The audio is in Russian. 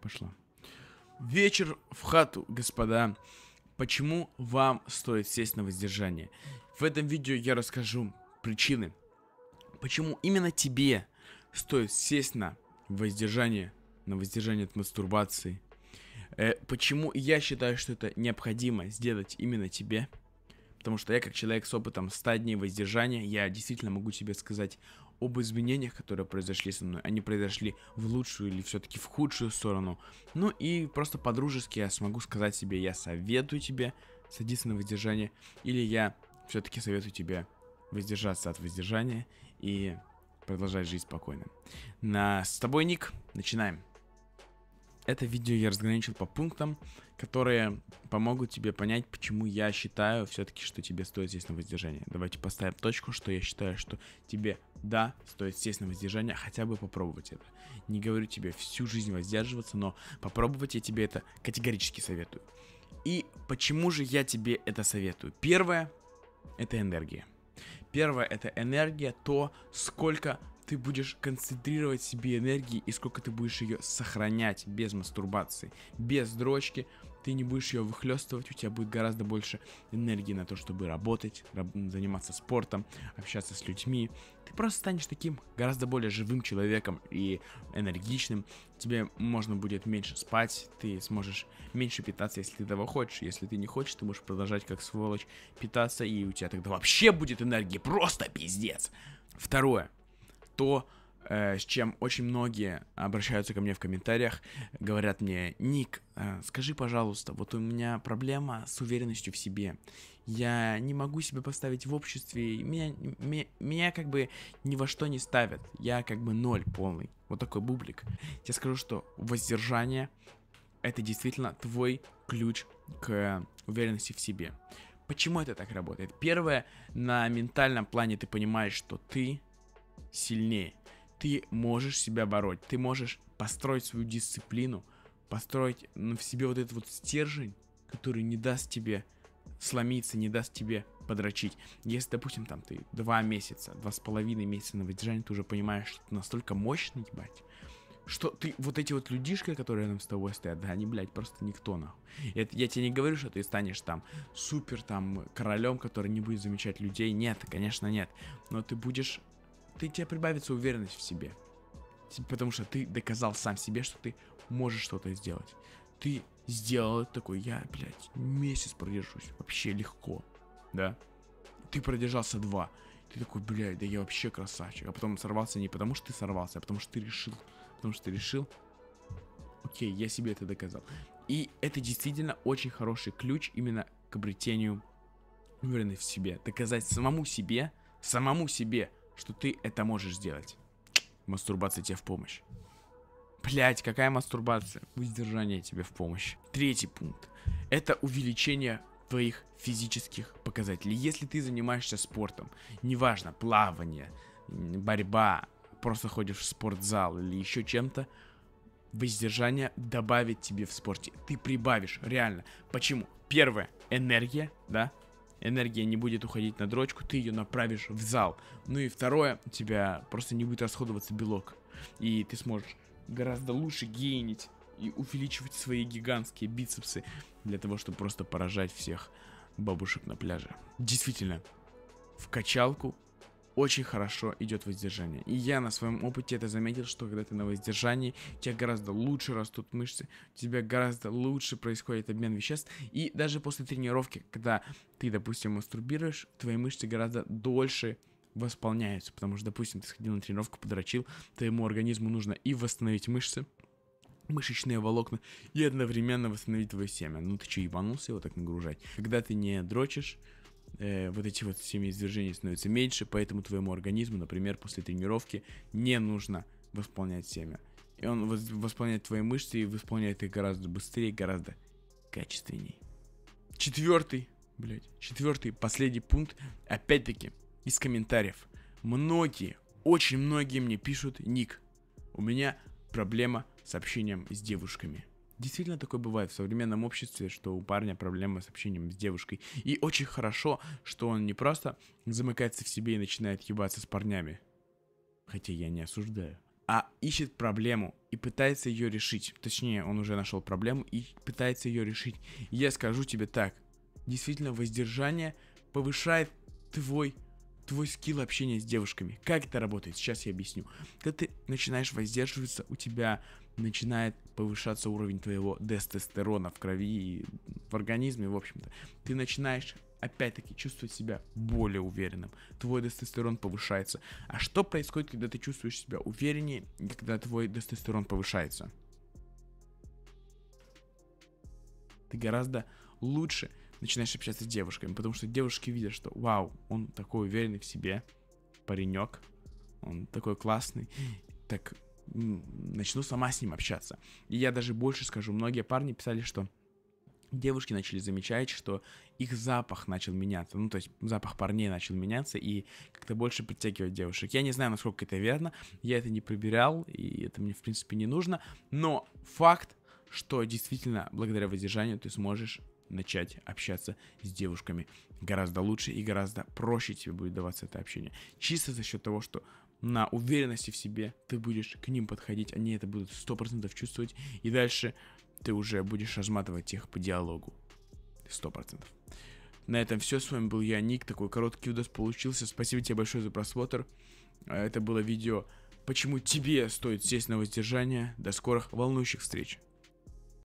пошла. Вечер в хату, господа. Почему вам стоит сесть на воздержание? В этом видео я расскажу причины, почему именно тебе стоит сесть на воздержание, на воздержание от мастурбации. Э, почему я считаю, что это необходимо сделать именно тебе? Потому что я, как человек с опытом 100 дней воздержания, я действительно могу тебе сказать об изменениях, которые произошли со мной. Они произошли в лучшую или все-таки в худшую сторону. Ну и просто по-дружески я смогу сказать себе, я советую тебе садиться на воздержание, или я все-таки советую тебе воздержаться от воздержания и продолжать жизнь спокойно. На... С тобой, Ник, начинаем. Это видео я разграничил по пунктам, которые помогут тебе понять, почему я считаю все-таки, что тебе стоит здесь на воздержание. Давайте поставим точку, что я считаю, что тебе да, стоит сесть на воздержание, а хотя бы попробовать это. Не говорю тебе всю жизнь воздерживаться, но попробовать я тебе это категорически советую. И почему же я тебе это советую? Первое – это энергия. Первое – это энергия, то, сколько ты будешь концентрировать себе энергии и сколько ты будешь ее сохранять без мастурбации, без дрочки, ты не будешь ее выхлестывать, у тебя будет гораздо больше энергии на то, чтобы работать, заниматься спортом, общаться с людьми. Ты просто станешь таким гораздо более живым человеком и энергичным. Тебе можно будет меньше спать, ты сможешь меньше питаться, если ты этого хочешь. Если ты не хочешь, ты можешь продолжать как сволочь питаться, и у тебя тогда вообще будет энергии просто пиздец. Второе то, э, с чем очень многие обращаются ко мне в комментариях, говорят мне, Ник, э, скажи, пожалуйста, вот у меня проблема с уверенностью в себе. Я не могу себя поставить в обществе, меня, меня, меня как бы ни во что не ставят. Я как бы ноль полный. Вот такой бублик. Я скажу, что воздержание это действительно твой ключ к уверенности в себе. Почему это так работает? Первое, на ментальном плане ты понимаешь, что ты сильнее. Ты можешь себя бороть, ты можешь построить свою дисциплину, построить в себе вот этот вот стержень, который не даст тебе сломиться, не даст тебе подрочить. Если, допустим, там ты два месяца, два с половиной месяца на выдержании, ты уже понимаешь, что ты настолько мощный, ебать, что ты, вот эти вот людишки, которые рядом с тобой стоят, да, они, блядь, просто никто, нахуй. Я, я тебе не говорю, что ты станешь там супер, там, королем, который не будет замечать людей. Нет, конечно, нет. Но ты будешь ты тебе прибавится уверенность в себе. Типа, потому что ты доказал сам себе, что ты можешь что-то сделать. Ты сделал такой, я, блядь, месяц продержусь, вообще легко, да? Ты продержался два. Ты такой, блядь, да я вообще красавчик. А потом сорвался не потому, что ты сорвался, а потому, что ты решил. Потому, что ты решил, окей, я себе это доказал. И это действительно очень хороший ключ именно к обретению уверенности в себе. Доказать самому себе, самому себе, что ты это можешь сделать. Мастурбация тебе в помощь. Блять, какая мастурбация? Воздержание тебе в помощь. Третий пункт. Это увеличение твоих физических показателей. Если ты занимаешься спортом, неважно, плавание, борьба, просто ходишь в спортзал или еще чем-то, воздержание добавит тебе в спорте. Ты прибавишь, реально. Почему? Первое, энергия, да? энергия не будет уходить на дрочку, ты ее направишь в зал. Ну и второе, у тебя просто не будет расходоваться белок. И ты сможешь гораздо лучше гейнить и увеличивать свои гигантские бицепсы для того, чтобы просто поражать всех бабушек на пляже. Действительно, в качалку очень хорошо идет воздержание. И я на своем опыте это заметил, что когда ты на воздержании, у тебя гораздо лучше растут мышцы, у тебя гораздо лучше происходит обмен веществ. И даже после тренировки, когда ты, допустим, мастурбируешь, твои мышцы гораздо дольше восполняются. Потому что, допустим, ты сходил на тренировку, подрочил, твоему организму нужно и восстановить мышцы, мышечные волокна и одновременно восстановить твое семя. Ну ты че, ебанулся его так нагружать? Когда ты не дрочишь, э, вот эти вот семяизвержения становятся меньше, поэтому твоему организму, например, после тренировки не нужно восполнять семя. И он восполняет твои мышцы и восполняет их гораздо быстрее, гораздо качественней. Четвертый, блядь, четвертый, последний пункт, опять-таки, из комментариев. Многие, очень многие мне пишут, Ник, у меня проблема с общением с девушками. Действительно такое бывает в современном обществе, что у парня проблемы с общением с девушкой. И очень хорошо, что он не просто замыкается в себе и начинает ебаться с парнями. Хотя я не осуждаю. А ищет проблему и пытается ее решить. Точнее, он уже нашел проблему и пытается ее решить. Я скажу тебе так. Действительно, воздержание повышает твой твой скилл общения с девушками. Как это работает? Сейчас я объясню. Когда ты начинаешь воздерживаться, у тебя начинает повышаться уровень твоего тестостерона в крови и в организме, в общем-то. Ты начинаешь опять-таки чувствовать себя более уверенным. Твой тестостерон повышается. А что происходит, когда ты чувствуешь себя увереннее, когда твой тестостерон повышается? Ты гораздо лучше начинаешь общаться с девушками, потому что девушки видят, что вау, он такой уверенный в себе паренек, он такой классный, так начну сама с ним общаться. И я даже больше скажу, многие парни писали, что девушки начали замечать, что их запах начал меняться. Ну, то есть запах парней начал меняться и как-то больше притягивать девушек. Я не знаю, насколько это верно. Я это не проверял, и это мне, в принципе, не нужно. Но факт, что действительно благодаря воздержанию ты сможешь начать общаться с девушками гораздо лучше и гораздо проще тебе будет даваться это общение. Чисто за счет того, что на уверенности в себе ты будешь к ним подходить, они это будут 100% чувствовать, и дальше ты уже будешь разматывать их по диалогу. 100%. На этом все. С вами был я, Ник. Такой короткий удос получился. Спасибо тебе большое за просмотр. А, это было видео «Почему тебе стоит сесть на воздержание». До скорых волнующих встреч.